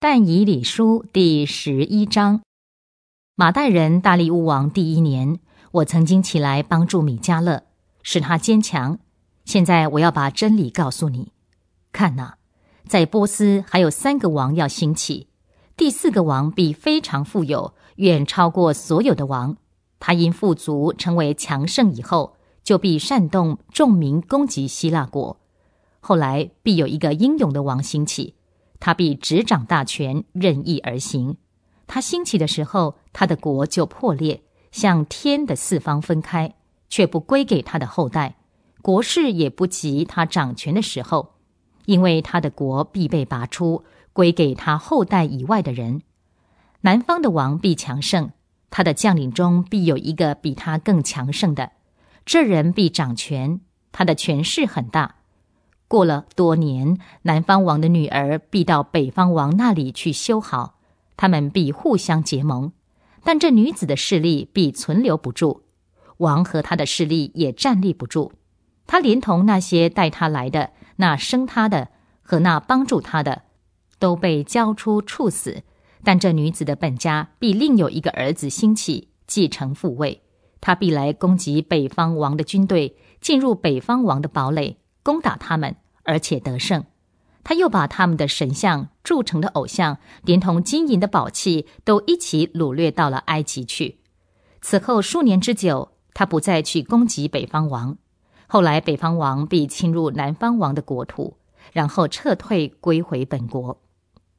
但以理书第十一章，马代人大力乌王第一年，我曾经起来帮助米迦勒，使他坚强。现在我要把真理告诉你。看呐，在波斯还有三个王要兴起，第四个王必非常富有，远超过所有的王。他因富足成为强盛以后，就必煽动众民攻击希腊国。后来必有一个英勇的王兴起。他必执掌大权，任意而行。他兴起的时候，他的国就破裂，向天的四方分开，却不归给他的后代。国势也不及他掌权的时候，因为他的国必被拔出，归给他后代以外的人。南方的王必强盛，他的将领中必有一个比他更强盛的，这人必掌权，他的权势很大。过了多年，南方王的女儿必到北方王那里去修好，他们必互相结盟。但这女子的势力必存留不住，王和他的势力也站立不住。他连同那些带他来的、那生他的和那帮助他的，都被交出处死。但这女子的本家必另有一个儿子兴起，继承父位。他必来攻击北方王的军队，进入北方王的堡垒。攻打他们，而且得胜。他又把他们的神像、铸成的偶像，连同金银的宝器，都一起掳掠到了埃及去。此后数年之久，他不再去攻击北方王。后来，北方王必侵入南方王的国土，然后撤退归回本国。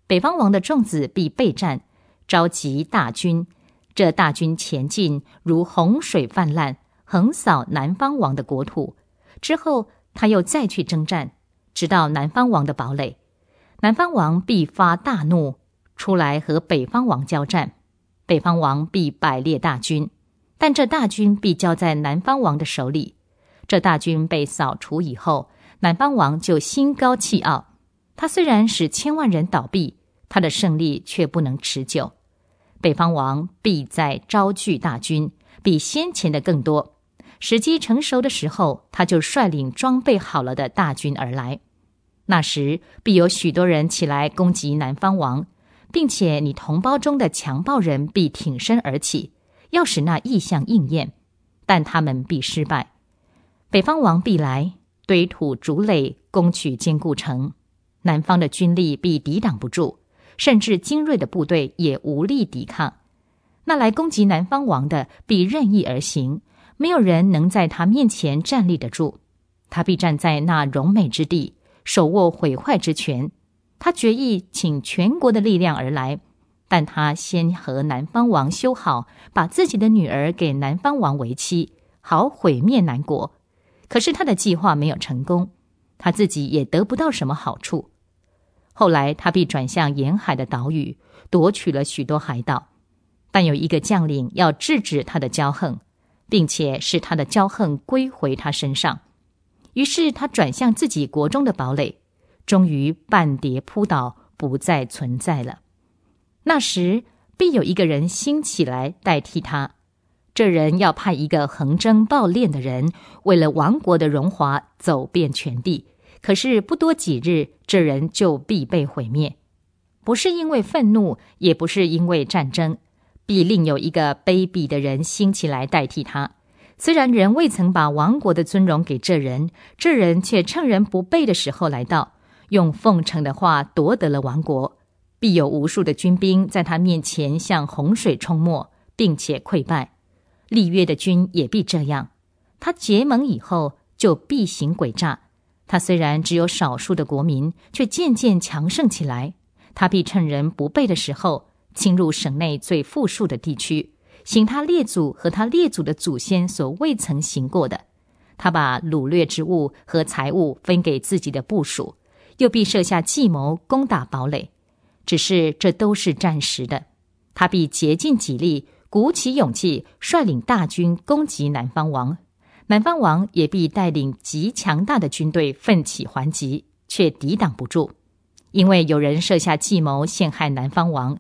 北方王的众子必备战，召集大军。这大军前进如洪水泛滥，横扫南方王的国土。之后。他又再去征战，直到南方王的堡垒，南方王必发大怒，出来和北方王交战。北方王必摆列大军，但这大军必交在南方王的手里。这大军被扫除以后，南方王就心高气傲。他虽然使千万人倒闭，他的胜利却不能持久。北方王必再招聚大军，比先前的更多。时机成熟的时候，他就率领装备好了的大军而来。那时必有许多人起来攻击南方王，并且你同胞中的强暴人必挺身而起，要使那异象应验，但他们必失败。北方王必来堆土筑垒，攻取坚固城。南方的军力必抵挡不住，甚至精锐的部队也无力抵抗。那来攻击南方王的必任意而行。没有人能在他面前站立得住，他必站在那荣美之地，手握毁坏之权。他决意请全国的力量而来，但他先和南方王修好，把自己的女儿给南方王为妻，好毁灭南国。可是他的计划没有成功，他自己也得不到什么好处。后来他必转向沿海的岛屿，夺取了许多海岛。但有一个将领要制止他的骄横。并且使他的骄横归回他身上，于是他转向自己国中的堡垒，终于半蝶扑倒，不再存在了。那时必有一个人兴起来代替他，这人要派一个横征暴敛的人，为了王国的荣华走遍全地。可是不多几日，这人就必被毁灭，不是因为愤怒，也不是因为战争。必另有一个卑鄙的人兴起来代替他。虽然人未曾把亡国的尊荣给这人，这人却趁人不备的时候来到，用奉承的话夺得了王国。必有无数的军兵在他面前向洪水冲没，并且溃败。立约的军也必这样。他结盟以后就必行诡诈。他虽然只有少数的国民，却渐渐强盛起来。他必趁人不备的时候。侵入省内最富庶的地区，行他列祖和他列祖的祖先所未曾行过的。他把掳掠之物和财物分给自己的部属，又必设下计谋攻打堡垒。只是这都是暂时的。他必竭尽己力，鼓起勇气，率领大军攻击南方王。南方王也必带领极强大的军队奋起还击，却抵挡不住，因为有人设下计谋陷害南方王。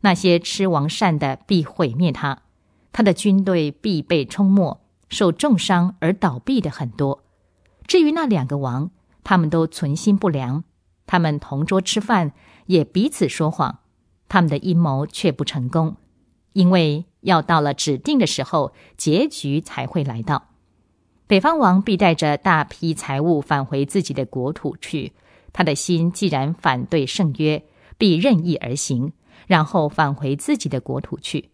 那些吃王膳的必毁灭他，他的军队必被冲没，受重伤而倒闭的很多。至于那两个王，他们都存心不良，他们同桌吃饭也彼此说谎，他们的阴谋却不成功，因为要到了指定的时候，结局才会来到。北方王必带着大批财物返回自己的国土去，他的心既然反对圣约，必任意而行。然后返回自己的国土去，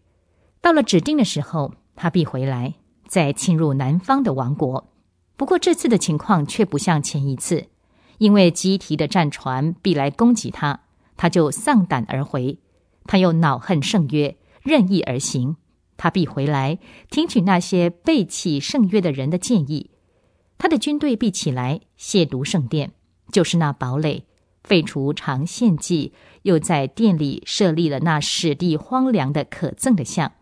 到了指定的时候，他必回来，再侵入南方的王国。不过这次的情况却不像前一次，因为基提的战船必来攻击他，他就丧胆而回。他又恼恨圣约，任意而行。他必回来听取那些背弃圣约的人的建议，他的军队必起来亵渎圣殿，就是那堡垒。废除常献祭，又在殿里设立了那史地荒凉的可憎的像。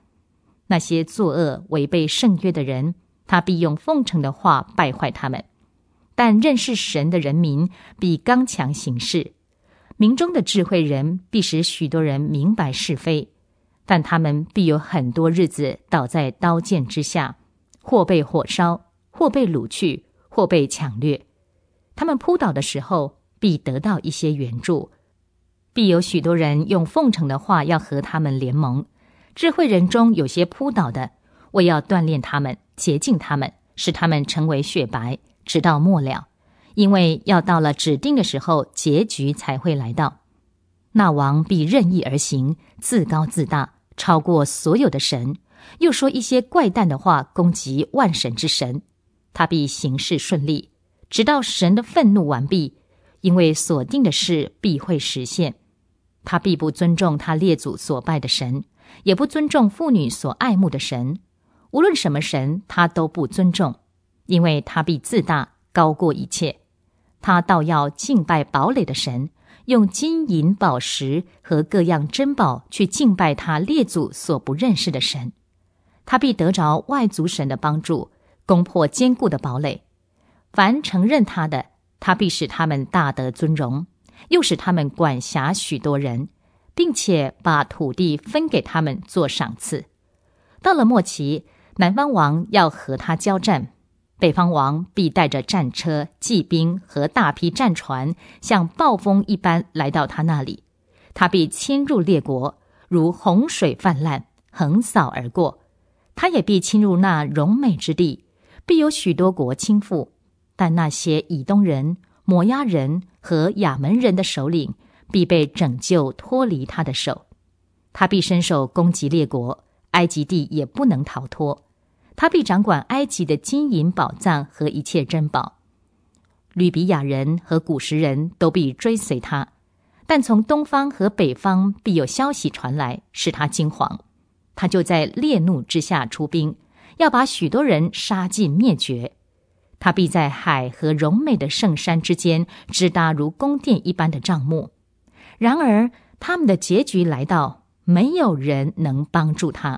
那些作恶违背圣约的人，他必用奉承的话败坏他们。但认识神的人民必刚强行事，民中的智慧人必使许多人明白是非。但他们必有很多日子倒在刀剑之下，或被火烧，或被掳去，或被抢掠。他们扑倒的时候。必得到一些援助，必有许多人用奉承的话要和他们联盟。智慧人中有些扑倒的，我要锻炼他们，洁净他们，使他们成为雪白，直到末了，因为要到了指定的时候，结局才会来到。那王必任意而行，自高自大，超过所有的神，又说一些怪诞的话攻击万神之神。他必行事顺利，直到神的愤怒完毕。因为所定的事必会实现，他必不尊重他列祖所拜的神，也不尊重妇女所爱慕的神，无论什么神他都不尊重，因为他必自大高过一切，他倒要敬拜堡垒的神，用金银宝石和各样珍宝去敬拜他列祖所不认识的神，他必得着外族神的帮助，攻破坚固的堡垒，凡承认他的。他必使他们大得尊荣，又使他们管辖许多人，并且把土地分给他们做赏赐。到了末期，南方王要和他交战，北方王必带着战车、骑兵和大批战船，像暴风一般来到他那里。他必侵入列国，如洪水泛滥，横扫而过。他也必侵入那荣美之地，必有许多国倾覆。但那些以东人、摩押人和亚门人的首领必被拯救脱离他的手，他必伸手攻击列国，埃及地也不能逃脱。他必掌管埃及的金银宝藏和一切珍宝，吕比亚人和古时人都必追随他。但从东方和北方必有消息传来，使他惊惶。他就在烈怒之下出兵，要把许多人杀尽灭绝。他必在海和柔美的圣山之间支搭如宫殿一般的帐幕，然而他们的结局来到，没有人能帮助他。